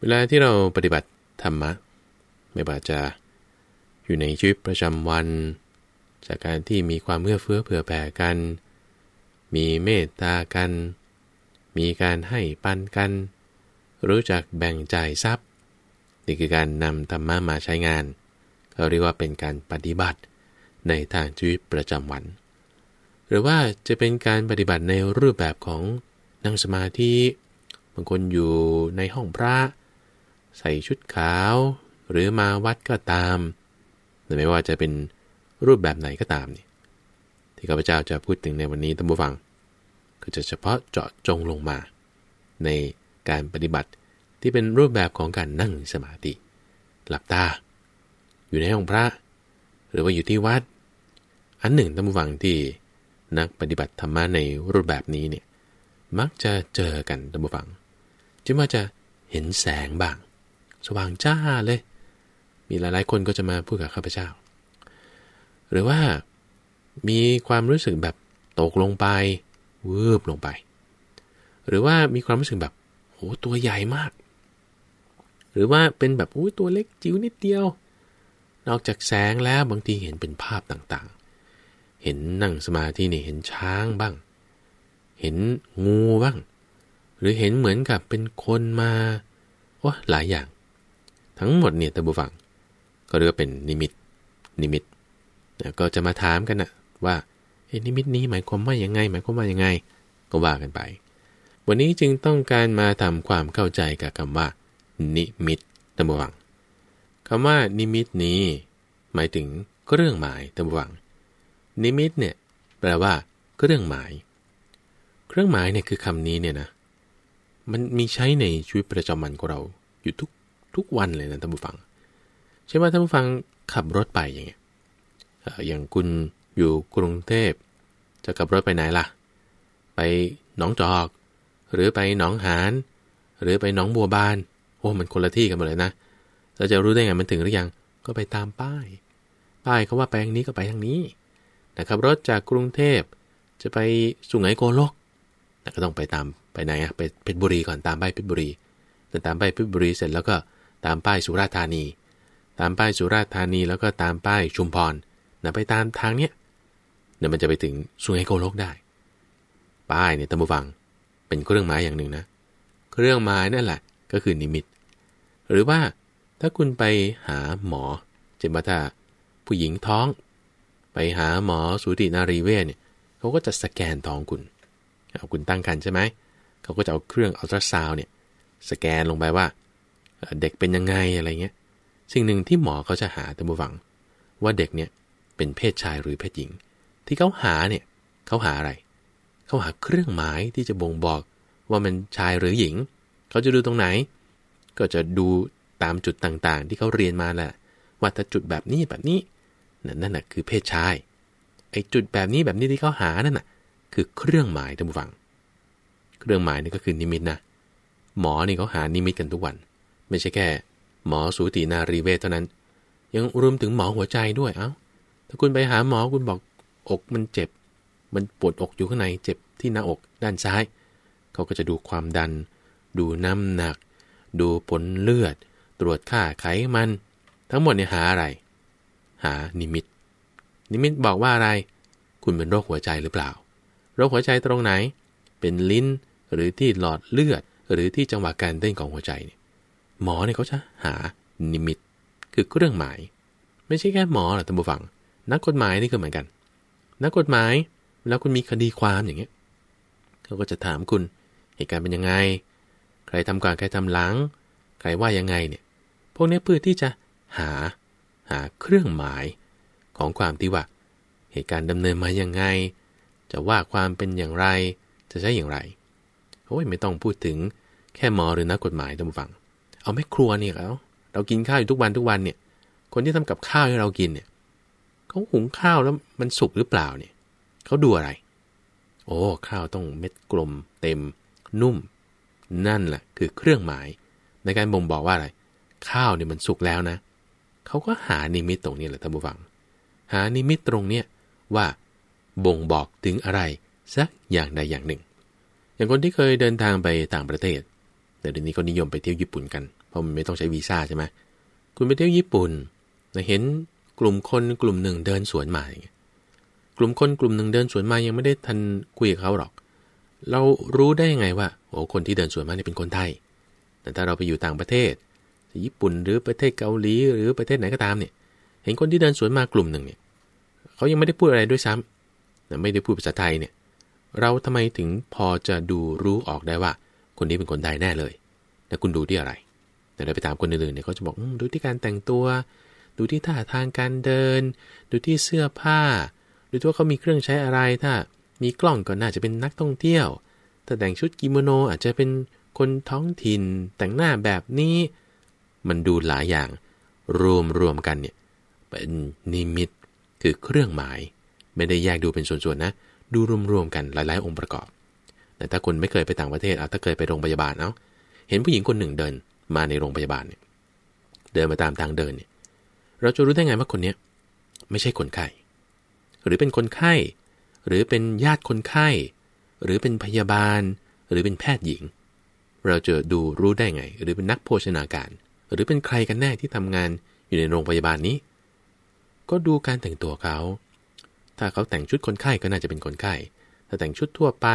เวลาที่เราปฏิบัติธรรมะไม่ว่าจะอยู่ในชีวิตประจำวัน จากการที่มีความเมื่อเฟื้อเผื่อแผ่กัน มีเมตตากัน มีการให้ปันกัน รู้จักแบ่งจ่ายทรัพย์นี่คือการนำธรรมะมาใช้งานเขาเรียกว่าเป็นการปฏิบัติในทางชีวิตประจำวัน หรือว่าจะเป็นการปฏิบัติในรูปแบบของนั่งสมาธิบางคนอยู่ในห้องพระใส่ชุดขาวหรือมาวัดก็ตามหรือไม่ว่าจะเป็นรูปแบบไหนก็ตามเนี่ยที่ข้าพเจ้าจะพูดถึงในวันนี้ท่านบูฟังก็จะเฉพาะเจาะจงลงมา ในการปฏิบัติที่เป็นรูปแบบของการนั่งสมาธิหลับตาอยู่ในห้องพระ หรือว่าอยู่ที่วัด อันหนึ่งท่านบูฟังที่นักปฏิบัติธรรมะในรูปแบบนี้เนี่ยมักจะเจอกันท่านบูฟังจึงาจะเห็นแสงบ้างสว่างจ้าเลย มีหลายๆคนก็จะมาพูดกับข้าพเจ้า หรือว่า มีความรู้สึกแบบตกลงไปวืบลงไป หรือว่ามีความรู้สึกแบบโหตัวใหญ่มาก หรือว่าเป็นแบบอุ้ยตัวเล็กจิ๋วนิดเดียว นอกจากแสงแล้วบางทีเห็นเป็นภาพต่างๆ เห็นนั่งสมาธินี่เห็นช้างบ้าง เห็นงูบ้าง หรือเห็นเหมือนกับเป็นคนมา โอ้หลายอย่างทั้งหมดเนี่ยตะบูฟังก็เรียกว่าเป็นนิมิตนิมิตนะก็จะมาถามกันนะว่าเอ้นิมิต นี้หมายความว่ายังไงหมายความว่ายังไง ก็ว่ากันไป วันนี้จึงต้องการมาทำความเข้าใจกับคำว่านิมิตตะบูฟัง คำว่านิมิตนี้ หมายถึงเครื่องหมายตะบูฟังนิมิตเนี่ยแปลว่าเครื่องหมาย เครื่องหมายเนี่ยคือคำนี้เนี่ยนะมันมีใช้ในชีวิตประจำวันของเราอยู่ทุกทุกวันเลยนะท่านผู้ฟังใช่ว่าท่านผู้ฟังขับรถไปอย่างเงี้ยอย่างคุณอยู่กรุงเทพ จะขับรถไปไหนล่ะ ไปหนองจอก หรือไปหนองหานหรือไปหนองบัวบานโอ้มันคนละที่กันหมดเลยนะเราจะรู้ได้ไงมันถึงหรือยังก็ไปตามป้าย ป้ายเขาว่าไปทางนี้ก็ไปทางนี้นะครับรถจากกรุงเทพ จะไปสุไหงโกลกนะก็ต้องไปตามไปไหนอะไปเพชรบุรีก่อนตามไปเพชรบุรีแต่ตามไปเพชรบุรีเสร็จแล้วก็ตามป้ายสุราธานี ตามป้ายสุราธานีแล้วก็ตามป้ายชุมพรนะไปตามทางเนี้ยเนี่ยมันจะไปถึงสุไหงโกลกได้ ป้ายเนี่ยตำบูฟัง เป็นเครื่องหมายอย่างหนึ่งนะ เครื่องหมายนั่นแหละ ก็คือนิมิต หรือว่าถ้าคุณไปหาหมอเจมาถตาผู้หญิงท้อง ไปหาหมอสูตินารีเวชเนี่ยเขาก็จะสแกนท้องคุณเอาคุณตั้งครรภ์ใช่ไหม เขาก็จะเอาเครื่องอัลตราซาวเนี่ยสแกนลงไปว่าเด็กเป็นยังไงอะไรเงี้ย สิ่งหนึ่งที่หมอเขาจะหาตะบูวัง ว่าเด็กเนี่ยเป็นเพศชายหรือเพศหญิง ที่เขาหาเนี่ยเขาหาอะไร เขาหาเครื่องหมายที่จะบ่งบอกว่ามันชายหรือหญิงเขาจะดูตรงไหน ก็จะดูตามจุดต่างๆที่เขาเรียนมาแหละว่าถ้าจุดแบบนี้แบบนี้นั่นแหะคือเพศชายไอ้จุดแบบนี้แบบนี้ที่เขาหานั่นน่ะคือเครื่องหมายท่านผฟัง เครื่องหมายนี่ก็คือนิมิตนะหมอนี่เขาหานิมิตกันทุกวันไม่ใช่แค่หมอสูตินารีเวทเท่านั้น ยังรวมถึงหมอหัวใจด้วย เอา้าถ้าคุณไปหาหมอคุณบอกอกมันเจ็บ มันปวดอกอยู่ข้างในเจ็บที่หน้าอกด้านซ้าย เขาก็จะดูความดัน ดูน้ำหนัก ดูผลเลือด ตรวจค่าไขมัน ทั้งหมดเนี่ยหาอะไร หานิมิต นิมิตบอกว่าอะไร คุณเป็นโรคหัวใจหรือเปล่า โรคหัวใจตรงไหน เป็นลิ้นหรือที่หลอดเลือด หรือที่จังหวะการเต้นของหัวใจเนี่ยหมอเนี่ยเขาจะหานิมิตคือเครื่องหมาย ไม่ใช่แค่หมอหรอกท่านผู้ฟัง นักกฎหมายนี่ก็เหมือนกัน นักกฎหมายแล้วคุณมีคดีความอย่างเงี้ยเขาก็จะถามคุณเหตุการณ์เป็นยังไงใครทำก่อนใครทำหลังใครว่ายังไงเนี่ยพวกนี้เพื่อที่จะหาหาเครื่องหมายของความที่ว่าเหตุการณ์ดำเนินมายังไง จะว่าความเป็นอย่างไรจะใช้อย่างไรโอ้ยไม่ต้องพูดถึงแค่หมอหรือนักกฎหมายท่านผู้ฟังเอาไม่ครัวเนี่ยแล้วเรากินข้าวอยู่ทุกวันทุกวันเนี่ยคนที่ทำกับข้าวให้เรากินเนี่ยเขาหุงข้าวแล้วมันสุกหรือเปล่าเนี่ยเขาดูอะไร โอ้ ข้าวต้องเม็ดกลมเต็ม นุ่ม นั่นแหละคือเครื่องหมาย ในการบ่งบอกว่าอะไร ข้าวเนี่ยมันสุกแล้วนะ เขาก็หานิมิตตรงนี้แหละท่านผู้ฟัง หานิมิตตรงเนี้ยว่าบ่งบอกถึงอะไรสักอย่างใดอย่างหนึ่ง อย่างคนที่เคยเดินทางไปต่างประเทศ แต่เดี๋ยวนี้ก็นิยมไปเที่ยวญี่ปุ่นกันเพราะมันไม่ต้องใช้วีซ่าใช่ไหมคุณไปเที่ยวญี่ปุ่นเห็นกลุ่มคนกลุ่มหนึ่งเดินสวนมาอย่างเงี้ยกลุ่มคนกลุ่มหนึ่งเดินสวนมา ยังไม่ได้ทันคุยกับเขาหรอก เรารู้ได้ยังไงว่า โอ้ คนที่เดินสวนมาเนี่ยเป็นคนไทย แต่ถ้าเราไปอยู่ต่างประเทศ ญี่ปุ่นหรือประเทศเกาหลี หรือประเทศไหนก็ตามเนี่ย เห็นคนที่เดินสวนมากลุ่มหนึ่งเนี่ย เขายังไม่ได้พูดอะไรด้วยซ้ำไม่ได้พูดภาษาไทยเนี่ย เราทำไมถึงพอจะดูรู้ออกได้ว่า คนนี้เป็นคนไทยแน่เลย แต่คุณดูที่อะไรแต่เราไปถามคนอื่นๆเนี่ยเขาจะบอก ดูที่การแต่งตัว ดูที่ท่าทางการเดิน ดูที่เสื้อผ้า ดูที่ว่าเขามีเครื่องใช้อะไรถ้ามีกล้องก็น่าจะเป็นนักท่องเที่ยวแต่แต่งชุดกิโมโน อาจจะเป็นคนท้องถิ่นแต่งหน้าแบบนี้มันดูหลายอย่างรวมรวมกันเนี่ยเป็นนิมิตคือเครื่องหมาย ไม่ได้แยกดูเป็นส่วนๆนะดูรวมรวมกันหลายๆ องค์ประกอบ แต่ถ้าคุณไม่เคยไปต่างประเทศเอาถ้าเคยไปโรงพยาบาลเอาเห็นผู้หญิงคนหนึ่งเดินมาในโรงพยาบาลเนี่ยเดินมาตามทางเดินเนี่ยเราจะรู้ได้ไงว่าคนเนี้ยไม่ใช่คนไข้หรือเป็นคนไข้ หรือเป็นญาติคนไข้ หรือเป็นพยาบาล หรือเป็นแพทย์หญิง เราจะดูรู้ได้ไง หรือเป็นนักโภชนาการ หรือเป็นใครกันแน่ที่ทำงานอยู่ในโรงพยาบาลนี้ ก็ดูการแต่งตัวเขาถ้าเขาแต่งชุดคนไข้ก็น่าจะเป็นคนไข้ถ้าแต่งชุดทั่วไป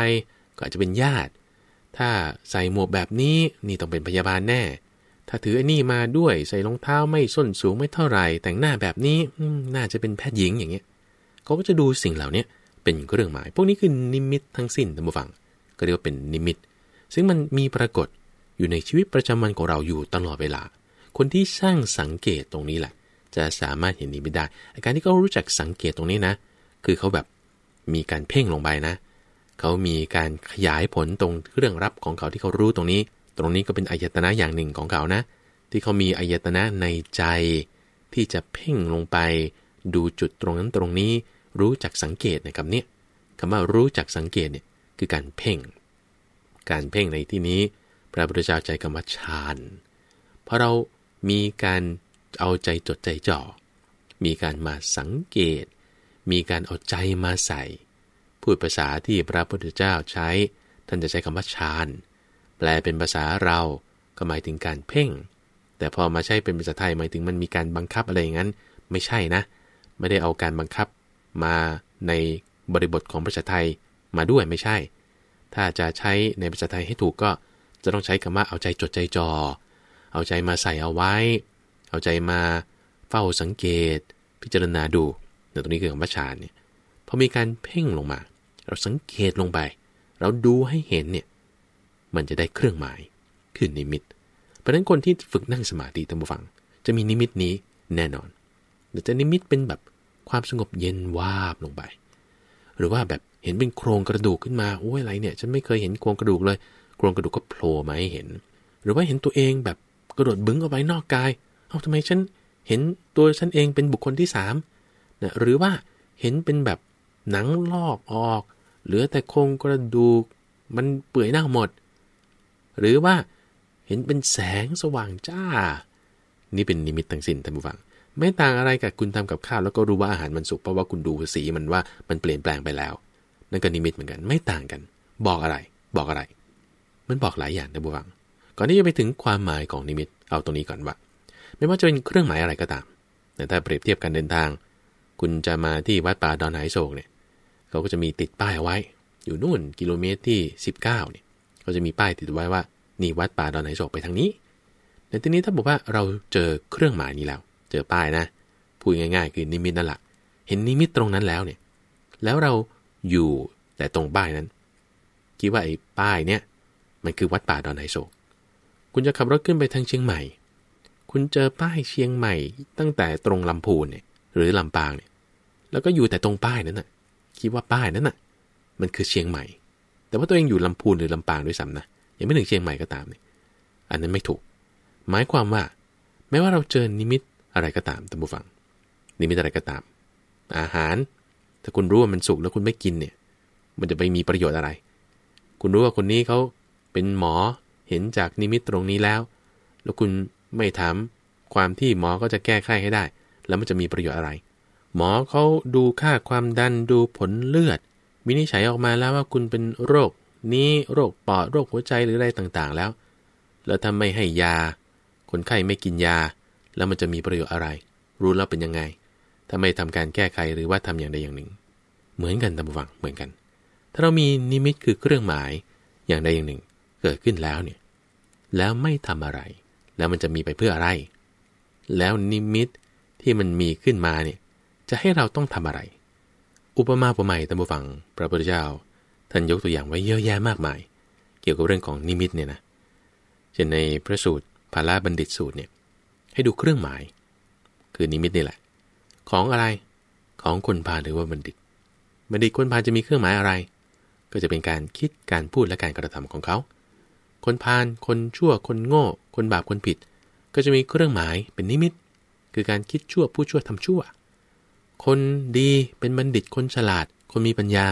ก็อาจจะเป็นญาติถ้าใส่หมวกแบบนี้นี่ต้องเป็นพยาบาลแน่ ถ้าถือไอ้นี่มาด้วยใส่รองเท้าไม่ส้นสูงไม่เท่าไหร่แต่งหน้าแบบนี้น่าจะเป็นแพทย์หญิงอย่างเงี้ยเขาก็จะดูสิ่งเหล่านี้เป็นเครื่องหมาย พวกนี้คือนิมิตทั้งสิ้นท่านผู้ฟังก็เรียกว่าเป็นนิมิต ซึ่งมันมีปรากฏอยู่ในชีวิตประจำวันของเราอยู่ตลอดเวลา คนที่ช่างสังเกตตรงนี้แหละ จะสามารถเห็นนิมิตได้อาการที่เขารู้จักสังเกตตรงนี้นะคือเขาแบบมีการเพ่งลงไปนะเเขามีการขยายผลตรงเรื่องรับของเขาที่เขารู้ตรงนี้ ตรงนี้ก็เป็นอายตนะอย่างหนึ่งของเขานะ ที่เขามีอายตนะในใจ ที่จะเพ่งลงไปดูจุดตรงนั้นตรงนี้รู้จักสังเกตนะครับเนี่ยคำว่ารู้จักสังเกตเนี่ยคือการเพ่ง การเพ่งในที่นี้พระพุทธเจ้าใจกรรมฌานเพราะเรามีการเอาใจจดใจจ่อมีการมาสังเกต มีการเอาใจมาใส่พูดภาษาที่พระพุทธเจ้าใช้ ท่านจะใช้คำว่าฌานแปลเป็นภาษาเรา ก็หมายถึงการเพ่ง แต่พอมาใช้เป็นภาษาไทยหมายถึงมันมีการบังคับอะไรอย่างนั้น ไม่ใช่นะ ไม่ได้เอาการบังคับมาในบริบทของภาษาไทยมาด้วยไม่ใช่ ถ้าจะใช้ในภาษาไทยให้ถูกก็จะต้องใช้คำว่าเอาใจจดใจจอ่อเอาใจมาใส่เอาไว้ เอาใจมาเฝ้าสังเกต พิจารณาดูแต่ตรงนี้คือคำว่าฌานเนี่ยพอมีการเพ่งลงมาเราสังเกตลงไป เราดูให้เห็นเนี่ย มันจะได้เครื่องหมายขึ้นนิมิต เพราะนั้นคนที่ฝึกนั่งสมาธิตั้งฟัง จะมีนิมิตนี้แน่นอน แต่จะนิมิตเป็นแบบความสงบเย็นวาบลงไป หรือว่าแบบเห็นเป็นโครงกระดูกขึ้นมา โอ้ยอะไร เนี่ย ฉันไม่เคยเห็นโครงกระดูกเลย โครงกระดูกก็โผล่มาให้เห็น หรือว่าเห็นตัวเองแบบกระโดดบึ้งเอาไว้นอกกาย เอ้าทำไมฉันเห็นตัวฉันเองเป็นบุคคลที่สามนะหรือว่าเห็นเป็นแบบหนังลอกออกเหลือแต่โครงกระดูก มันเปื่อยเน่าหมด หรือว่าเห็นเป็นแสงสว่างจ้า นี่เป็นนิมิตทั้งสิ้นท่านผู้ฟังไม่ต่างอะไรกับคุณทำกับข้าวแล้วก็รู้ว่าอาหารมันสุกเพราะว่าคุณดูสีมันว่ามันเปลี่ยนแปลงไปแล้ว นั่นก็นิมิตเหมือนกันไม่ต่างกัน บอกอะไรบอกอะไรมันบอกหลายอย่างท่านผู้ฟังก่อนที่จะไปถึงความหมายของนิมิตเอาตรงนี้ก่อนว่าไม่ว่าจะเป็นเครื่องหมายอะไรก็ตาม แต่ถ้าเปรียบเทียบการเดินทาง คุณจะมาที่วัดป่าดอนหายโศกเนี่ยเขาก็จะมีติดป้ายไว้ อยู่นู่นกิโลเมตรที่ 19เนี่ยก็จะมีป้ายติดไว้ว่านี่วัดป่าดอนไหนโศกไปทางนี้ใตทีนี้ถ้าบอกว่าเราเจอเครื่องหมายนี้แล้ว เจอป้ายนะพูดง่ายๆ คือนิมิตนั่นแหละเห็นนิมิตตรงนั้นแล้วเนี่ยแล้วเราอยู่แต่ตรงป้ายนั้นคิดว่าไอ้ป้ายเนี่ยมันคือวัดป่าดอนไหโศกคุณจะขับรถขึ้นไปทางเชียงใหม่ คุณเจอป้ายเชียงใหม่ตั้งแต่ตรงลำพูนเนี่ยหรือลำปางเนี่ยแล้วก็อยู่แต่ตรงป้ายนั้นนะ่ะคิดว่าป้ายนั้นน่ะมันคือเชียงใหม่ แต่ว่าตัวเองอยู่ลำพูนหรือลำปางด้วยซ้ำนะยังไม่ถึงเชียงใหม่ก็ตามเนี่ยอันนั้นไม่ถูก หมายความว่าแม้ว่าเราเจอนิมิตอะไรก็ตามตัมบูฟัง นิมิตอะไรก็ตาม อาหาร ถ้าคุณรู้ว่ามันสุกแล้วคุณไม่กินเนี่ยมันจะไปมีประโยชน์อะไร คุณรู้ว่าคนนี้เขาเป็นหมอเห็นจากนิมิตตรงนี้แล้ว แล้วคุณไม่ถามความที่หมอก็จะแก้ไขให้ได้ แล้วมันจะมีประโยชน์อะไรหมอเขาดูค่าความดันดูผลเลือด วินิจฉัยออกมาแล้วว่าคุณเป็นโรค นี้โรคปอดโรคหัวใจหรืออะไรต่างๆ แล้ว แล้วทำไม่ให้ยา คนไข้ไม่กินยา แล้วมันจะมีประโยชน์อะไร รู้แล้วเป็นยังไงถ้าไม่ทำการแก้ไขหรือว่าทำอย่างใดอย่างหนึ่ง เหมือนกันตามวังเหมือนกัน ถ้าเรามีนิมิตคือเครื่องหมายอย่างใดอย่างหนึ่ง เกิดขึ้นแล้วเนี่ย แล้วไม่ทำอะไร แล้วมันจะมีไปเพื่ออะไร แล้วนิมิตที่มันมีขึ้นมาเนี่ยจะให้เราต้องทำอะไร อุปมาอุปไมยตัมบูฟัง พระพุทธเจ้าท่านยกตัวอย่างไว้เยอะแยะมากมาย เกี่ยวกับเรื่องของนิมิตเนี่ยนะเช่นในพระสูตรพาราบัณฑิตสูตรเนี่ยให้ดูเครื่องหมาย คือนิมิตนี่แหละ ของอะไรของคนพาหรือว่าบัณฑิตบัณฑิตคนพาจะมีเครื่องหมายอะไร ก็จะเป็นการคิดการพูดและการกระทำของเขา คนพาลคนชั่วคนโง่ คนบาปคนผิด ก็จะมีเครื่องหมายเป็นนิมิต คือการคิดชั่วพูดชั่วทำชั่ววคนดีเป็นบัณฑิตคนฉลาด คนมีปัญญา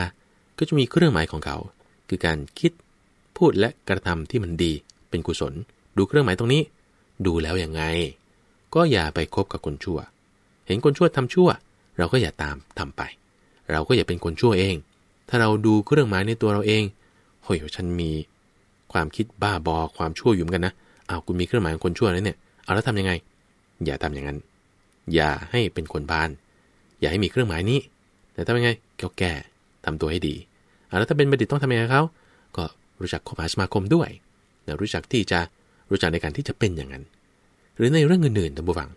ก็จะมีเครื่องหมายของเขา คือการคิดพูดและกระทำที่มันดี เป็นกุศล ดูเครื่องหมายตรงนี้ ดูแล้วยังไง ก็อย่าไปคบกับคนชั่ว เห็นคนชั่วทำชั่ว เราก็อย่าตามทำไป เราก็อย่าเป็นคนชั่วเอง ถ้าเราดูเครื่องหมายในตัวเราเองเฮ้ยฉันมีความคิดบ้าบอความชั่วอยู่เหมือนกันนะเอาคุณมีเครื่องหมายของคนชั่วแล้วเนี่ยเอาแล้วทำยังไง อย่าทำอย่างนั้น อย่าให้เป็นคนบ้านอย่าให้มีเครื่องหมายนี้ แต่ทำยังไงก็แก่ทำตัวให้ดีแล้วถ้าเป็นบัณฑิตต้องทำยังไงเขาก็รู้จักคบหาสมาคมด้วยนะรู้จักที่จะรู้จักในการที่จะเป็นอย่างนั้น หรือในเรื่องอื่นๆตัานผูฟัง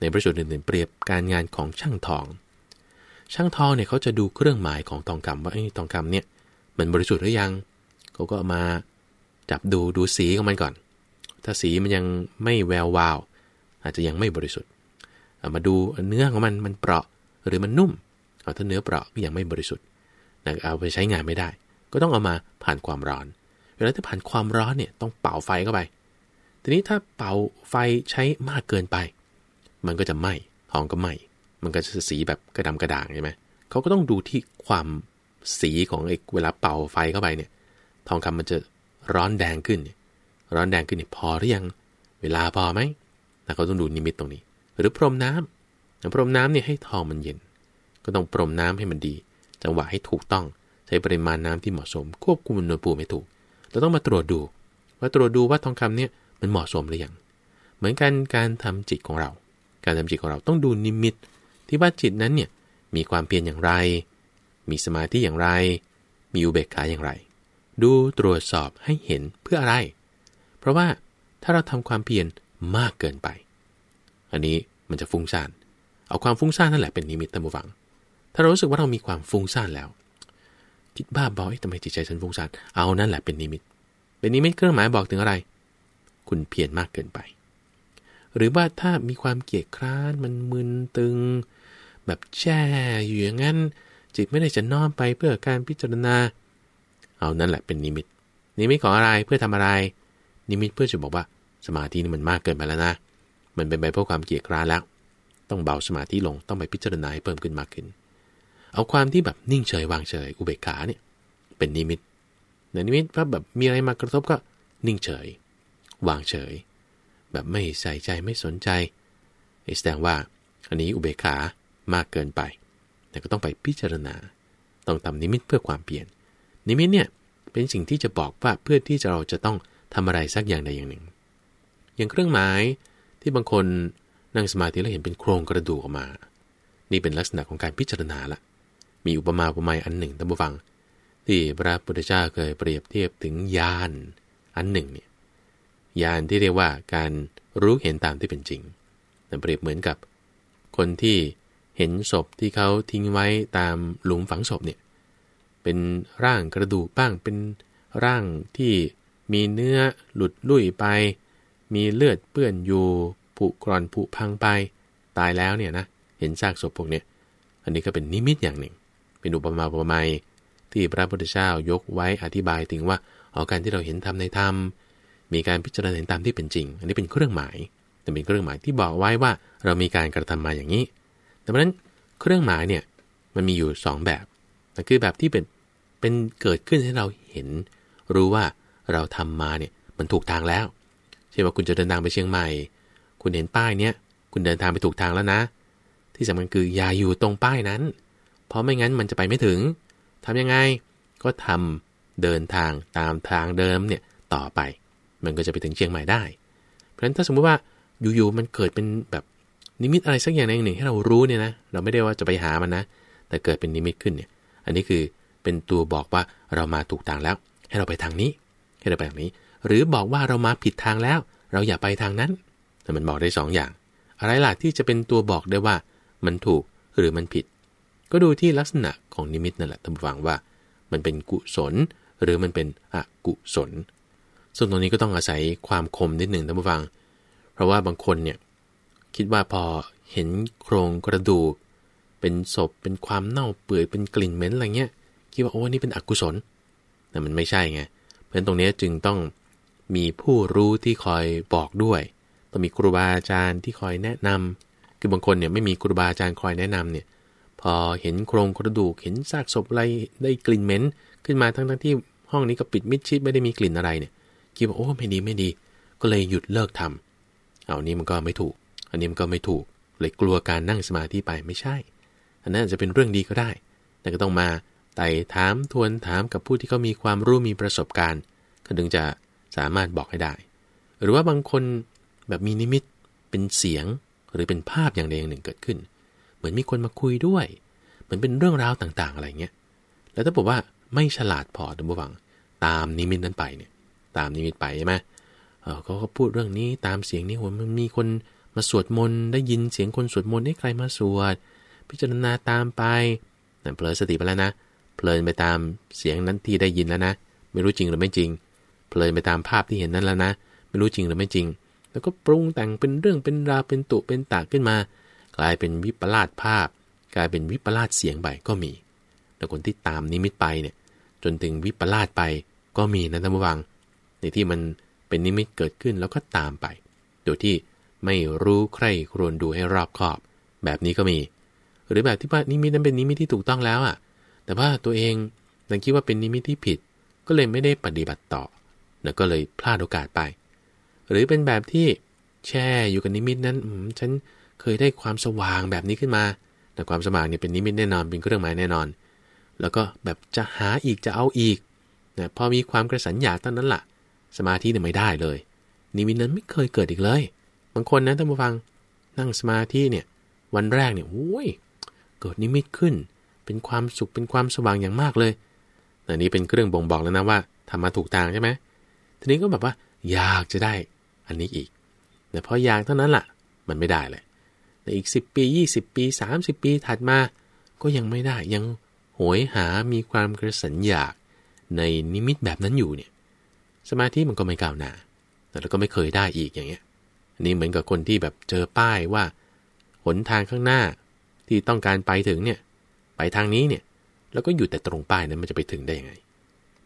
ในประสุตรอื่นๆ เปรียบการงานของช่างทอง ช่างทองเนี่ยเขาจะดูเครื่องหมายของทองคำว่าไอ้ทองคำเนี่ยมันบริสุทธิ์หรือยัง เขาก็มาจับดูดูสีของมันก่อน ถ้าสีมันยังไม่แวววาว อาจจะยังไม่บริสุทธิ์ มาดูเนื้อของมันมันเปราะหรือมันนุ่มเอาถ้าเนื้อเปราะก็ยังไม่บริสุทธิ์นะเอาไปใช้งานไม่ได้ ก็ต้องเอามาผ่านความร้อน เวลาที่ผ่านความร้อนเนี่ยต้องเป่าไฟเข้าไป ทีนี้ถ้าเป่าไฟใช้มากเกินไป มันก็จะไหม้ทองก็ไหม้มันก็จะสีแบบกระดำกระด่างใช่ไหมเขาก็ต้องดูที่ความสีของไอ้เวลาเป่าไฟเข้าไปเนี่ย ทองคำมันจะร้อนแดงขึ้น ร้อนแดงขึ้นนี่พอหรือยัง เวลาพอไหมนตเขาต้องดูนิมิตตรงนี้ หรือพรมน้ำพรมน้ำเนี่ยให้ทองมันเย็น ก็ต้องพรมน้ำให้มันดี จังหวะให้ถูกต้องใช้ปริมาณน้ำที่เหมาะสมควบคุมอุณหภูมิให้ถูกเราต้องมาตรวจดูว่าตรวจดูว่าทองคำเนี่ยมันเหมาะสมหรือยังเหมือนกันการทำจิตของเรา การทำจิตของเราต้องดูนิมิต ที่ว่าจิตนั้นเนี่ยมีความเพียรอย่างไร มีสมาธิอย่างไร มีอุเบกขาอย่างไร ดูตรวจสอบให้เห็นเพื่ออะไร เพราะว่าถ้าเราทำความเพียรมากเกินไป อันนี้มันจะฟุ้งซ่านเอาความฟุ้งซ่านนั่นแหละเป็นนิมิตตามฟัง ถ้าเรารู้สึกว่าเรามีความฟุ้งซ่านแล้ว คิดบ้าบอทำไมจิตใจฉันฟุ้งซ่าน เอานั่นแหละเป็นนิมิต เป็นนิมิตเครื่องหมายบอกถึงอะไร คุณเพียรมากเกินไป หรือว่าถ้ามีความเกียดคร้าน มันมึนตึง แบบแช่อยู่อย่างนั้น จิตไม่ได้จะน้อมไปเพื่อการพิจารณา เอานั่นแหละเป็นนิมิต นิมิตของอะไร เพื่อทำอะไร นิมิตเพื่อจะบอกว่า สมาธินี่มันมากเกินไปแล้วนะ มันเป็นไปเพราะความเกียดคร้านแล้วต้องเบาสมาธิลงต้องไปพิจารณาให้เพิ่มขึ้นมากขึ้น เอาความที่แบบนิ่งเฉย วางเฉย อุเบกขาเนี่ยเป็นนิมิต ในนิมิตว่าแบบมีอะไรมากระทบก็นิ่งเฉย วางเฉย แบบไม่ใส่ใจไม่สนใจแสดงว่าอันนี้อุเบกขามากเกินไป แต่ก็ต้องไปพิจารณา ต้องทำนิมิตเพื่อความเปลี่ยนนิมิตเนี่ยเป็นสิ่งที่จะบอกว่าเพื่อที่จะเราจะต้องทำอะไรสักอย่างใดอย่างหนึ่ง อย่างเครื่องหมายที่บางคนนั่งสมาธิแล้วเห็นเป็นโครงกระดูกออกมา นี่เป็นลักษณะของการพิจารณาละมีอุปมาอุปไมยอันหนึ่งตังบฟัง ที่พระพุทธเจ้าเคยเปรียบเทียบถึงญาณอันหนึ่งเนี่ยญาณที่เรียกว่าการรู้เห็นตามที่เป็นจริง แต่เปรียบเหมือนกับคนที่เห็นศพที่เขาทิ้งไว้ตามหลุมฝังศพเนี่ย เป็นร่างกระดูกบ้าง เป็นร่างที่มีเนื้อหลุดลุ่ยไป มีเลือดเปื้อนอยู่ผุกร่อนผุพังไปตายแล้วเนี่ยนะเห็นซากศพพวกเนี่ยอันนี้ก็เป็นนิมิตอย่างหนึ่ง เป็นอุปมาอุปไมยที่พระพุทธเจ้ายกไว้อธิบายถึงว่าอาการที่เราเห็นธรรมในธรรมมีการพิจารณาเห็นตามที่เป็นจริง อันนี้เป็นเครื่องหมายแต่เป็นเครื่องหมายที่บอกไว้ว่าเรามีการกระทำมาอย่างนี้ดังนั้นเครื่องหมายเนี่ยมันมีอยู่ 2 แบบคือแบบที่เป็นเป็นเกิดขึ้นให้เราเห็น รู้ว่าเราทำมาเนี่ยมันถูกทางแล้วเช่นว่าคุณจะเดินทางไปเชียงใหม่คุณเห็นป้ายเนี้ยคุณเดินทางไปถูกทางแล้วนะ ที่สำคัญคืออย่าอยู่ตรงป้ายนั้น เพราะไม่งั้นมันจะไปไม่ถึง ทํำยังไง ก็ทำเดินทางตามทางเดิมเนี่ยต่อไป มันก็จะไปถึงเชียงใหม่ได้ เพราะฉะนั้นถ้าสมมุติว่าอยู่ๆมันเกิดเป็นแบบนิมิตอะไรสักอย่างหนึ่ง ให้เรารู้เนี่ยนะ เราไม่ได้ว่าจะไปหามันนะ แต่เกิดเป็นนิมิตขึ้นเนี่ย อันนี้คือเป็นตัวบอกว่าเรามาถูกทางแล้ว ให้เราไปทางนี้ ให้เราไปทางนี้ หรือบอกว่าเรามาผิดทางแล้ว เราอย่าไปทางนั้นแต่มันบอกได้2ออย่างอะไรล่ะที่จะเป็นตัวบอกได้ว่ามันถูกหรือมันผิด ก็ดูที่ลักษณะของนิมิตนั่นแหละทำฟังว่ามันเป็นกุศลหรือมันเป็นอกุศล ส่วนตรงนี้ก็ต้องอาศัยความคมนิดหนึ่งทำฟัง เพราะว่าบางคนเนี่ยคิดว่าพอเห็นโครงกระดูกเป็นศพเป็นความเน่าเปื่อยเป็นกลิ่นเหม็นอะไรเงี้ยคิดว่าโอ้ นี่เป็นอกุศลแต่มันไม่ใช่ไงเพราะฉะนั้นตรงนี้จึงต้องมีผู้รู้ที่คอยบอกด้วยต้องมีครูบาอาจารย์ที่คอยแนะนำ คือบางคนเนี่ยไม่มีครูบาอาจารย์คอยแนะนำเนี่ย พอเห็นโครงกระดูก เห็นซากศพอะไรได้กลิ่นเหม็นขึ้นมา ทั้งๆทที่ห้องนี้ก็ปิดมิดชิดไม่ได้มีกลิ่นอะไรเนี่ย คิดว่าโอ้ไม่ดีไม่ดี ก็เลยหยุดเลิกทำ เอานี้มันก็ไม่ถูก อันนี้มันก็ไม่ถูกเลยกลัวการนั่งสมาธิไปไม่ใช่ อันนั้นอาจจะเป็นเรื่องดีก็ได้ แต่ก็ต้องมาไต่ถามทวนถามกับผู้ที่เขามีความรู้มีประสบการณ์ก็ถึงจะสามารถบอกให้ได้ หรือว่าบางคนแบบมีนิมิตเป็นเสียงหรือเป็นภาพอย่างใดอย่างหนึ่งเกิดขึ้น เหมือนมีคนมาคุยด้วยเหมือนเป็นเรื่องราวต่างๆ อะไรเงี้ยแล้วถ้าบอกว่าไม่ฉลาดพอท่านผู้ฟังตามนิมิตนั้นไปเนี่ยตามนิมิตไปใช่ไหมเขาก็พูดเรื่องนี้ตามเสียงนี้โหมันมีคนมาสวดมนต์ได้ยินเสียงคนสวดมนต์นี่ใครมาสวด พิจารณา ตามไปนั่นเพลินสติไปแล้วนะ เพลินไปตามเสียงนั้นที่ได้ยินแล้วนะไม่รู้จริงหรือไม่จริง เพลินไปตามภาพที่เห็นนั้นแล้วนะ ไม่รู้จริงหรือไม่จริงแล้วก็ปรุงแต่งเป็นเรื่องเป็นราวเป็นตุเป็นตากขึ้นมากลายเป็นวิปลาสภาพ กลายเป็นวิปลาสเสียงไปก็มีแล้วคนที่ตามนิมิตไปเนี่ย จนถึงวิปลาสไปก็มีนะท่านผู้ฟังในที่มันเป็นนิมิตเกิดขึ้นแล้วก็ตามไปโดยที่ไม่รู้ใครครวนดูให้รอบคอบ แบบนี้ก็มี หรือแบบที่ว่านิมิตนั้นเป็นนิมิตที่ถูกต้องแล้วอ่ะ แต่ว่าตัวเองนังคิดว่าเป็นนิมิตที่ผิด ก็เลยไม่ได้ปฏิบัติต่อแล้วก็เลยพลาดโอกาสไปหรือเป็นแบบที่แช่อยู่กับนิมิตนั้น ฉันเคยได้ความสว่างแบบนี้ขึ้นมา แต่ความสว่างเนี่ยเป็นนิมิตแน่นอน เป็นเครื่องหมายแน่นอน แล้วก็แบบจะหาอีกจะเอาอีกนะพอมีความกระสันอยากตอนนั้นละ่ะสมาธิเนี่ยไม่ได้เลย นิมิตนั้นไม่เคยเกิดอีกเลย บางคนนะท่านผู้ฟังนั่งสมาธิเนี่ยวันแรกเนี่ยโอ้ยเกิดนิมิตขึ้นเป็นความสุขเป็นความสว่างอย่างมากเลยอันนี้เป็นเครื่องบ่งบอกแล้วนะว่าทำมาถูกทางใช่ไหมทีนี้ก็แบบว่าอยากจะได้อันนี้อีก แต่พอยางเท่านั้นละ่ะ มันไม่ได้เลยแต่อีก 10 ปี 20 ปี 30 ปีถัดมา ก็ยังไม่ได้ ยังโหยหามีความกระสันอยากในนิมิตแบบนั้นอยู่เนี่ย สมาธิมันก็ไม่ก้าวหน้าแล้วก็ไม่เคยได้อีกอย่างเงี้ย อันนี้เหมือนกับคนที่แบบเจอป้ายว่า หนทางข้างหน้าที่ต้องการไปถึงเนี่ย ไปทางนี้เนี่ย แล้วก็อยู่แต่ตรงป้ายนั้นมันจะไปถึงได้ยังไง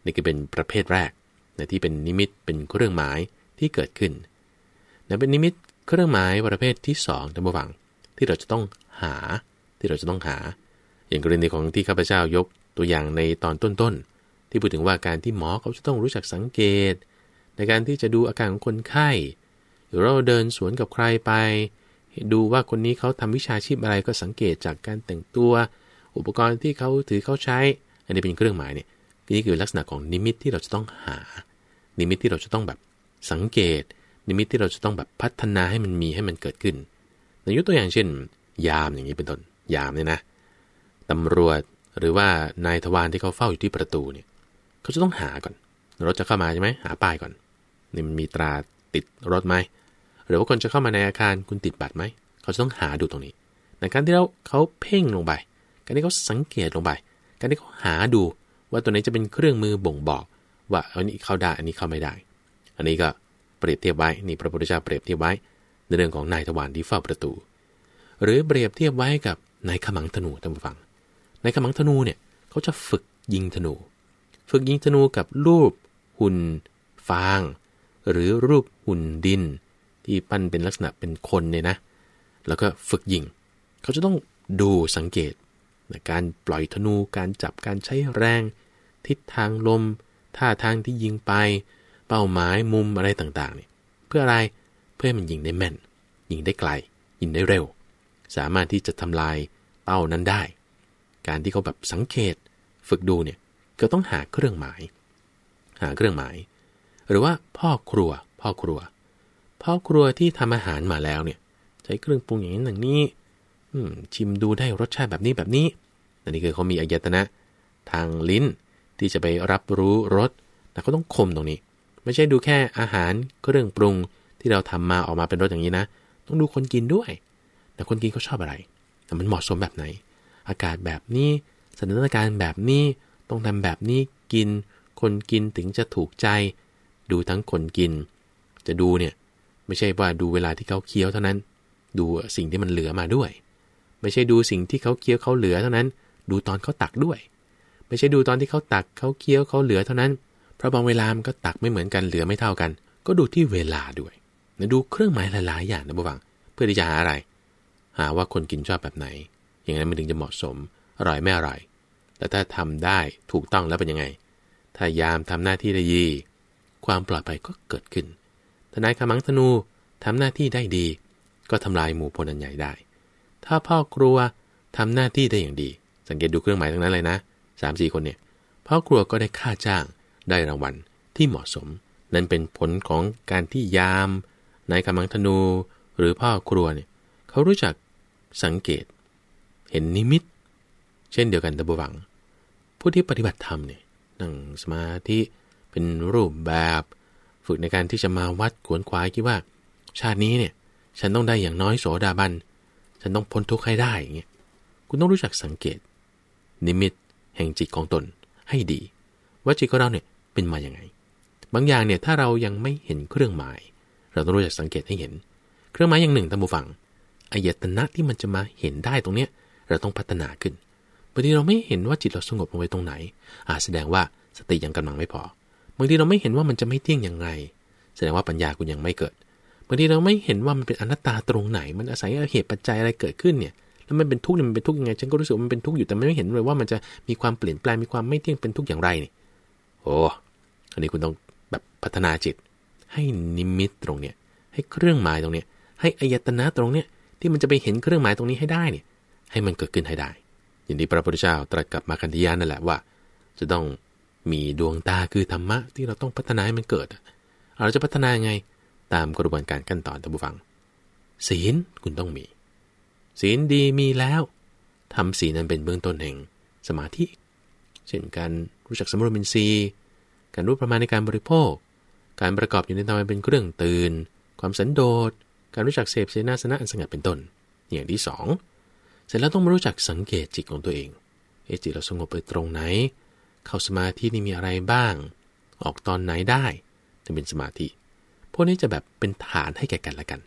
นี่ก็เป็นประเภทแรก ในที่เป็นนิมิตเป็นเครื่องหมายที่เกิดขึ้นนยเป็นนิมิตเครื่องหมายประเภทที่2ท่านผู้ฟังที่เราจะต้องหาที่เราจะต้องหาอย่างกรณีของที่ข้าพเจ้ายกตัวอย่างในตอนต้นๆที่พูดถึงว่าการที่หมอเขาจะต้องรู้จักสังเกต ในการที่จะดูอาการของคนไข้หรือเราเดินสวนกับใครไป ดูว่าคนนี้เขาทำวิชาชีพอะไรก็สังเกตจากการแต่งตัว อุปกรณ์ที่เขาถือเขาใช้ อันนี้เป็นเครื่องหมายเนี่ยนี่คือลักษณะของนิมิตที่เราจะต้องหา นิมิตที่เราจะต้องแบบสังเกตนิมิตที่เราจะต้องแบบพัฒนาให้มันมีให้มันเกิดขึ้นยกตัวอย่างเช่น ยามอย่างนี้เป็นต้นยามเนี่ยนะตำรวจหรือว่านายทวารที่เขาเฝ้าอยู่ที่ประตูเนี่ย เขาจะต้องหาก่อนรถจะเข้ามาใช่ไหมหาป้ายก่อนนี่มันมีตราติดรถไหมหรือว่าคนจะเข้ามาในอาคารคุณติดบัตรไหมเขาจะต้องหาดูตรงนี้ ในการที่เราเขาเพ่งลงไป การที่เขาสังเกตลงไป การที่เขาหาดูว่าตัวไหนจะเป็นเครื่องมือบ่งบอก ว่าอันนี้เข้าได้อันนี้เข้าไม่ได้ อันนี้ก็เปรียบเทียบไว้นี่พระพุทธเจ้าเปรียบเทียบไว้ ในเรื่องของนายทวารที่เฝ้าประตู หรือเปรียบเทียบไว้กับนายขมังธนูท่านผู้ฟัง นายขมังธนูเนี่ยเขาจะฝึกยิงธนู ฝึกยิงธนูกับรูปหุ่นฟาง หรือรูปหุ่นดินที่ปั้นเป็นลักษณะเป็นคนเนี่ยนะ แล้วก็ฝึกยิง เขาจะต้องดูสังเกตการปล่อยธนู การจับ การใช้แรง ทิศทางลมท่าทางที่ยิงไปเป้าหมายมุมอะไรต่างๆเนี่ยเพื่ออะไรเพื่อให้มันยิงได้แม่นยิงได้ไกล ยิงได้เร็วสามารถที่จะทำลายเป้านั้นได้ การที่เขาแบบสังเกต ฝึกดูเนี่ย ก็ต้องหาเครื่องหมาย หาเครื่องหมาย หรือว่าพ่อครัว พ่อครัว พ่อครัวที่ทำอาหารมาแล้วเนี่ย ใช้เครื่องปรุงอย่างนี้อย่างนี้ชิมดูได้รสชาติแบบนี้แบบนี้ อันนี้คือเขามีอายตนะ ทางลิ้นที่จะไปรับรู้รสแต่เขาต้องคมตรงนี้ไม่ใช่ดูแค่อาหารกเรื่องปรุงที่เราทำมาออกมาเป็นรสอย่างนี้นะ ต้องดูคนกินด้วย แต่คนกินเขาชอบอะไรแต่มันเหมาะสมแบบไหน อากาศแบบนี้สถานการณ์แบบนี้ต้องทำแบบนี้กิน คนกินถึงจะถูกใจ ดูทั้งคนกิน จะดูเนี่ย ไม่ใช่ว่าดูเวลาที่เขาเคี้ยวเท่านั้น ดูสิ่งที่มันเหลือมาด้วย ไม่ใช่ดูสิ่งที่เขาเคี้ยวเขาเหลือเท่านั้น ดูตอนเขาตักด้วย ไม่ใช่ดูตอนที่เขาตักเขาเคี้ยวเขาเหลือเท่านั้นราะบางเวลามันก็ตักไม่เหมือนกันเหลือไม่เท่ากัน ก็ดูที่เวลาด้วยนะดูเครื่องหมายหลายๆ อย่างนะบวังเพื่อที่จะหาอะไร หาว่าคนกินชอบแบบไหน อย่างนั้นมันถึงจะเหมาะสมอร่อยไม่อร่อยแต่ถ้าทำได้ถูกต้องแล้วเป็นยังไง ถ้ายามทำหน้าที่ได้ดีความปลอดภัยก็เกิดขึ้น ทนายขมังธนูทำหน้าที่ได้ดี ก็ทำลายหมู่พลอันใหญ่ได้ ถ้าพ่อครัวทำหน้าที่ได้อย่างดี สังเกตดูเครื่องหมายทั้งนั้นเลยนะสามสี่คนเนี่ยพ่อครัวก็ได้ค่าจ้างได้รางวัลที่เหมาะสมนั้นเป็นผลของการที่ยามนายกำลังธนูหรือพ่อครัวเนี่ยเขารู้จักสังเกต เห็นนิมิต เช่นเดียวกันตะบวัง ผู้ที่ปฏิบัติธรรมเนี่ยนั่งสมาธิเป็นรูปแบบ ฝึกในการที่จะมาวัดขวนขวายคิดว่า ชาตินี้เนี่ยฉันต้องได้อย่างน้อยโสดาบัน ฉันต้องพ้นทุกข์ให้ได้เงี้ยคุณต้องรู้จักสังเกต นิมิตแห่งจิตของตนให้ดีว่าจิตของเราเนี่ยเป็นมาอย่างไง บางอย่างเนี่ยถ้าเรายังไม่เห็นเครื่องหมาย เราต้องรู้จักสังเกตให้เห็น เครื่องหมายอย่างหนึ่งตามบูฟังอายตนะที่มันจะมาเห็นได้ตรงเนี้ยเราต้องพัฒนาขึ้นบางทีเราไม่เห็นว่าจิตเราสงบลงไปตรงไหน อาจแสดงว่าสติยังกำลังไม่พอบางทีเราไม่เห็นว่ามันจะไม่เที่ยงอย่างไร แสดงว่าปัญญาคุณยังไม่เกิดบางทีเราไม่เห็นว่ามันเป็นอนัตตาตรงไหน มันอาศัยเหตุปัจจัยอะไรเกิดขึ้นเนี่ย แล้วมันเป็นทุกข์เนี่ยมันเป็นทุกข์ยังไง ฉันก็รู้สึกมันเป็นทุกข์อยู่แต่ไม่เห็นเลยว่ามันจะมีความเปลี่ยนแปลงมีความไม่เที่ยงเป็นทุกข์อย่างไรนี่ โอ้อันนี้คุณต้องแบบพัฒนาจิตให้นิมิตตรงเนี้ยให้เครื่องหมายตรงเนี้ยให้อายตนะตรงเนี้ยที่มันจะไปเห็นเครื่องหมายตรงนี้ให้ได้เนี่ยให้มันเกิดขึ้นให้ได้ อย่างที่พระพุทธเจ้าตรัสกับมาคันธยานนั่นแหละว่าจะต้องมีดวงตาคือธรรมะที่เราต้องพัฒนาให้มันเกิดเราจะพัฒนาไงตามกระบวนการขั้นตอนท่านผู้ฟัง ศีลคุณต้องมีศีลดีมีแล้วทำศีลนั้นเป็นเบื้องต้นแห่งสมาธิเช่นการรู้จักสมรถมินทรีย์การรู้ประมาณในการบริโภค การประกอบอยู่ในธรรมเป็นเครื่องตื่น ความสันโดษ การรู้จักเสพเสนาสนะอันสงัดเป็นต้น อย่างที่ 2 เสร็จแล้วต้องมารู้จักสังเกตจิตของตัวเอง เอจิตเราสงบไปตรงไหน เข้าสมาธินี่มีอะไรบ้าง ออกตอนไหนได้ถึงเป็นสมาธิ พวกนี้จะแบบเป็นฐานให้แก่กันและกัน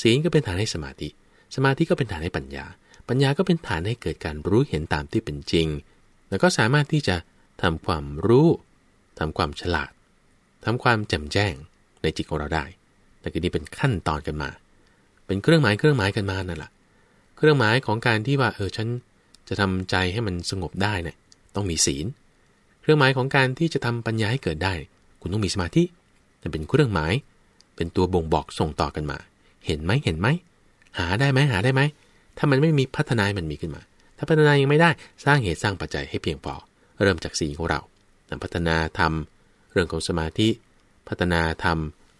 ศีลก็เป็นฐานให้สมาธิ สมาธิก็เป็นฐานให้ปัญญา ปัญญาก็เป็นฐานให้เกิดการรู้เห็นตามที่เป็นจริง แล้วก็สามารถที่จะทำความรู้ทำความฉลาด ทำความแจ่มแจ้งในจิตของเราได้ แต่ก็นี่เป็นขั้นตอนกันมา เป็นเครื่องหมายเครื่องหมายกันมานั่นแหละ เครื่องหมายของการที่ว่าเออฉันจะทำใจให้มันสงบได้เนะี่ยต้องมีศีล เครื่องหมายของการที่จะทำปัญญาให้เกิดได้ คุณต้องมีสมาธิ แต่เป็นเครื่องหมาย เป็นตัวบ่งบอกส่งต่อกันมา เห็นไหมเห็นไหม หาได้ไหมหาได้ไหม ถ้ามันไม่มีพัฒนามันมีขึ้นมา ถ้าพัฒนายังไม่ได้ สร้างเหตุสร้างปัจจัยให้เพียงพอ เริ่มจากศีลของเราพัฒนาธรรม เรื่องของสมาธิ พัฒนาธรรม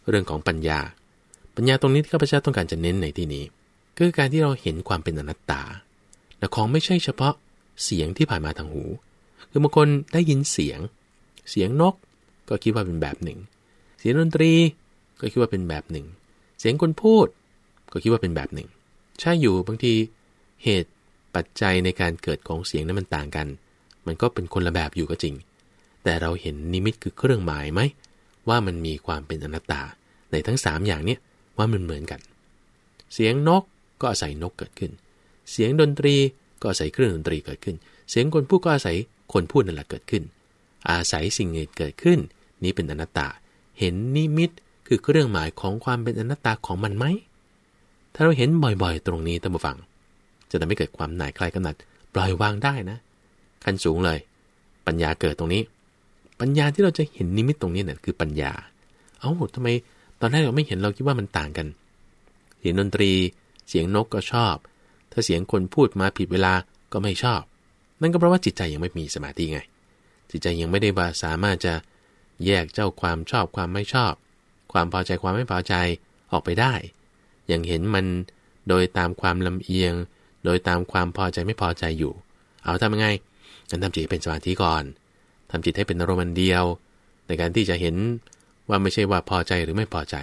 เรื่องของปัญญา ปัญญาตรงนี้ที่ข้าพเจ้าต้องการจะเน้นในที่นี้ คือการที่เราเห็นความเป็นอนัตตาแต่ของไม่ใช่เฉพาะเสียงที่ผ่านมาทางหู คือบางคนได้ยินเสียง เสียงนกก็คิดว่าเป็นแบบหนึ่ง เสียงดนตรีก็คิดว่าเป็นแบบหนึ่ง เสียงคนพูด ก็คิดว่าเป็นแบบหนึ่ง ใช่อยู่บางทีเหตุปัจจัยในการเกิดของเสียงนั้นมันต่างกัน มันก็เป็นคนละแบบอยู่ก็จริงแต่เราเห็นนิมิตคือเครื่องหมายไหม ว่ามันมีความเป็นอนัตตาในทั้ง 3 อย่างเนี้ยว่ามันเหมือนกันเสียงนกก็อาศัยนกเกิดขึ้น เสียงดนตรีก็อาศัยเครื่องดนตรีเกิดขึ้น เสียงคนพูดก็อาศัยคนพูด นั่นแหละเกิดขึ้น อาศัยสิ่งเื่นเกิดขึ้น นี้เป็นอนัตตา เห็นนิมิตคือเครื่องหมายของความเป็นอนัตตาของมันไหมถ้าเราเห็นบ่อยๆ ตรงนี้ตั้งฟังจะทำให้เกิดความหน่ายคลายกำหนัดปล่อยวางได้นะ ขั้นสูงเลย ปัญญาเกิดตรงนี้ปัญญาที่เราจะเห็นนิมิตตรงนี้เนี่ยคือปัญญา เอา้าทำไม ตอนแรกเราไม่เห็นเราคิดว่ามันต่างกัน เสียงดนตรี เสียงนกก็ชอบ ถ้าเสียงคนพูดมาผิดเวลาก็ไม่ชอบ นั่นก็เพราะว่าจิตใจยังไม่มีสมาธิไง จิตใจยังไม่ได้บาสามารถจะแยกเจ้าความชอบความไม่ชอบ ความพอใจความไม่พอใจออกไปได้ ยังเห็นมันโดยตามความลำเอียง โดยตามความพอใจไม่พอใจอยู่ เอาทำยังไงงั้นทำจิตเป็นสมาธิก่อนทำจิตให้เป็นอารมณ์เดียวในการที่จะเห็นว่าไม่ใช่ว่าพอใจหรือไม่พอใจ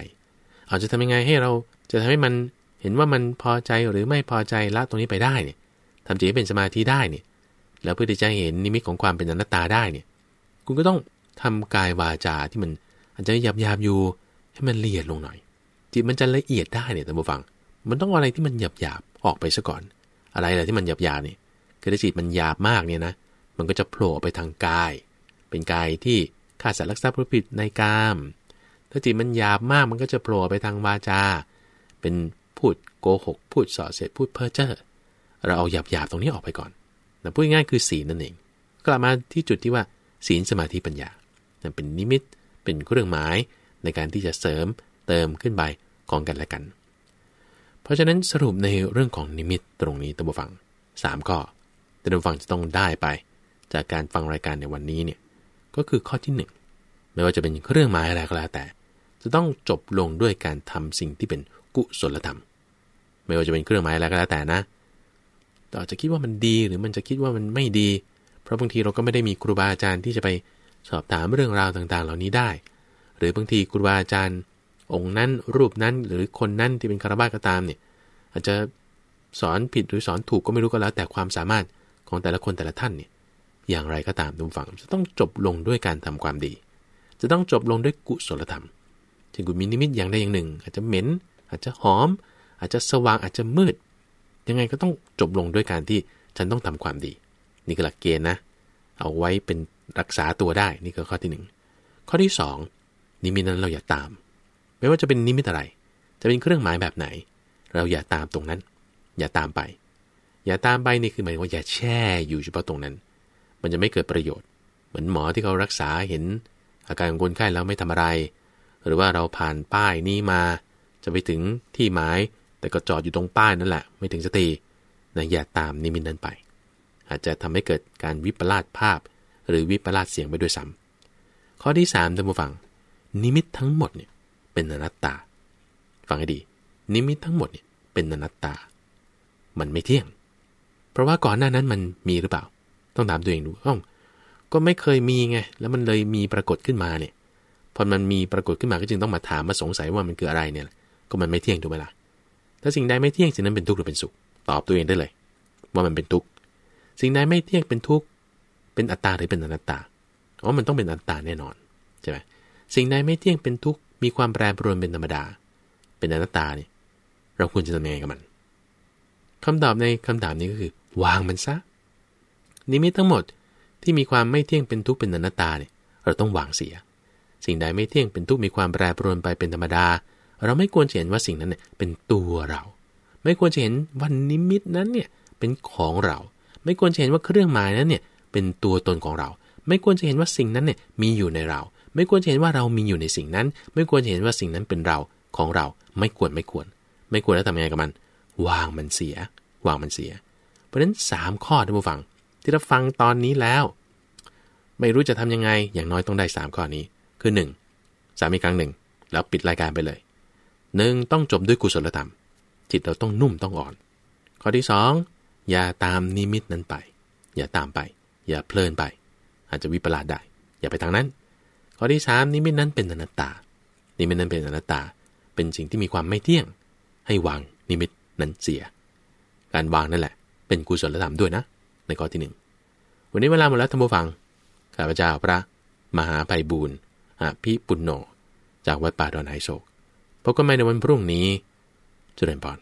เอาจะทำยังไงให้เราจะทำให้มันเห็นว่ามันพอใจหรือไม่พอใจละตรงนี้ไปได้เนี่ยทำจิตให้เป็นสมาธิได้เนี่ยแล้วเพื่อจะเห็นนิมิตของความเป็นอนัตตาได้เนี่ย คุณก็ต้องทำกายวาจาที่มันอาจจะหยาบหยาบอยู่ให้มันละเอียดลงหน่อย จิตมันจะละเอียดได้เนี่ยท่านผู้ฟัง มันต้องอะไรที่มันหยาบหยาบออกไปซะก่อน อะไรอะไรที่มันหยาบหยาบเนี่ยคือถ้าจิตมันหยาบมากเนี่ยนะ มันก็จะโผล่ไปทางกายเป็นกายที่ฆ่าสัตว์ลักทรัพย์ปรผิดในกาม ถ้าจิตมันหยาบมากมันก็จะโผล่ไปทางวาจา เป็นพูดโกหก พูดส่อเสียด พูดเพ้อเจ้อเราเอาหยาบหยาบตรงนี้ออกไปก่อนนะพูดง่ายคือศีลนั่นเอง กลับมาที่จุดที่ว่า ศีลสมาธิปัญญาเป็นนิมิต เป็นเครื่องหมายในการที่จะเสริมเติมขึ้นไปของกันและกัน เพราะฉะนั้นสรุปในเรื่องของนิมิตตรงนี้ตัวบูฟัง3ข้อตัมบวฟังจะต้องได้ไป จากการฟังรายการในวันนี้เนี่ยก็คือข้อที่ 1 ไม่ว่าจะเป็นเครื่องหมายอะไรก็แล้วแต่ จะต้องจบลงด้วยการทำสิ่งที่เป็นกุศลธรรม ไม่ว่าจะเป็นเครื่องหมายอะไรก็แล้วแต่นะเราจะคิดว่ามันดีหรือมันจะคิดว่ามันไม่ดี เพราะบางทีเราก็ไม่ได้มีครูบาอาจารย์ที่จะไปสอบถามเรื่องราวต่างๆ เหล่านี้ได้ หรือบางทีครูบาอาจารย์ องค์นั้น รูปนั้นหรือคนนั้นที่เป็นคารวะก็ตามเนี่ยอาจจะสอนผิดหรือสอนถูกก็ไม่รู้ก็แล้ว แต่ความสามารถของแต่ละคนแต่ละท่านเนี่ยอย่างไรก็ตามทุกฝั่งจะต้องจบลงด้วยการทำความดี จะต้องจบลงด้วยกุศลธรรม ถึงคุณมีนิมิตอย่างใดอย่างหนึ่ง อาจจะเหม็นอาจจะหอม อาจจะสว่างอาจจะมืด ยังไงก็ต้องจบลงด้วยการที่ฉันต้องทำความดีนี่คือหลักเกณฑ์นะ เอาไว้เป็นรักษาตัวได้นี่คือข้อที่1ข้อที่2นิมิตนั้นเราอย่าตาม ไม่ว่าจะเป็นนิมิตอะไร จะเป็นเครื่องหมายแบบไหน เราอย่าตามตรงนั้น อย่าตามไป อย่าตามไปนี่คือหมายว่าอย่าแช่อยู่เฉพาะตรงนั้นมันจะไม่เกิดประโยชน์ เหมือนหมอที่เขารักษาเห็น อาการของคนไข้แล้วไม่ทำอะไร หรือว่าเราผ่านป้ายนี้มา จะไปถึงที่หมาย แต่ก็จอดอยู่ตรงป้ายนั่นแหละ ไม่ถึงสตินะอย่าตามนิมิตนั้นไป อาจจะทำให้เกิดการวิปลาสภาพ หรือวิปลาสเสียงไปด้วยซ้ำ ข้อที่3ท่านผู้ฟัง นิมิตทั้งหมดเนี่ยเป็นอนัตตา ฟังให้ดี นิมิตทั้งหมดเนี่ยเป็นอนัตตา มันไม่เที่ยง เพราะว่าก่อนหน้านั้นมันมีหรือเปล่าต้องถามตัวเองดูอ้องก็ไม่เคยมีไง แล้วมันเลยมีปรากฏขึ้นมาเนี่ย พอมันมีปรากฏขึ้นมาก็จึงต้องมาถามมาสงสัยว่ามันคืออะไรเนี่ย ก็มันไม่เที่ยงถูกไหมล่ะถ้าสิ่งใดไม่เที่ยงสิ่งนั้นเป็นทุกข์หรือเป็นสุข ตอบตัวเองได้เลย ว่ามันเป็นทุกข์ สิ่งใดไม่เที่ยงเป็นทุกข์ เป็นอัตตาหรือเป็นอนัตตา อ๋อ มันต้องเป็นอัตตาแน่นอนใช่ไหมสิ่งใดไม่เที่ยงเป็นทุกข์มีความแปรปรวนเป็นธรรมดา เป็นอนัตตาเนี่ยเราควรจะทำยังไงกับมันคำตอบในคำถามนี้ก็คือ วางมันซะนิมิตทั้งหมดที่มีความไม่เที่ยงเป็นทุกข์เป็นอนัตตาเนี่ยเราต้องวางเสีย สิ่งใดไม่เที่ยงเป็นทุกข์มีความแปรปรวนไปเป็นธรรมดา เราไม่ควรจะเห็นว่าสิ่งนั้นเนี่ยเป็นตัวเรา ไม่ควรจะเห็นว่านิมิตนั้นเนี่ยเป็นของเรา ไม่ควรจะเห็นว่าเครื่องหมายนั้นเนี่ยเป็นตัวตนของเรา ไม่ควรจะเห็นว่าสิ่งนั้นเนี่ยมีอยู่ในเรา ไม่ควรจะเห็นว่าเรามีอยู่ในสิ่งนั้น ไม่ควรจะเห็นว่าสิ่งนั้นเป็นเราของเราไม่ควรไม่ควร ไม่ควรแล้วทำยังไงกับมัน วางมันเสียวางมันเสีย เพราะฉะนั้น3ข้อท่านผู้ฟังที่รับฟังตอนนี้แล้ว ไม่รู้จะทำยังไง อย่างน้อยต้องได้3ข้อนี้ คือ 1. สามีครั้งหนึ่ง แล้วปิดรายการไปเลย 1. ต้องจบด้วยกุศลธรรม จิตเราต้องนุ่มต้องอ่อน ข้อที่2อย่าตามนิมิตนั้นไป อย่าตามไป อย่าเพลินไป อาจจะวิปลาสได้ อย่าไปทางนั้น ข้อที่3นิมิตนั้นเป็นอนัตตา นิมิตนั้นเป็นอนัตตา เป็นสิ่งที่มีความไม่เที่ยง ให้วางนิมิตนั้นเสีย การวางนั่นแหละ เป็นกุศลธรรมด้วยนะในข้อที่ 1 วันนี้เวลาหมดแล้วท่านผู้ฟัง ข้าพเจ้าพระมหาไยบูลอพิปุณโญจากวัดป่าดอนไฮโศก พบกันใหม่ในวันพรุ่งนี้จเจริญพร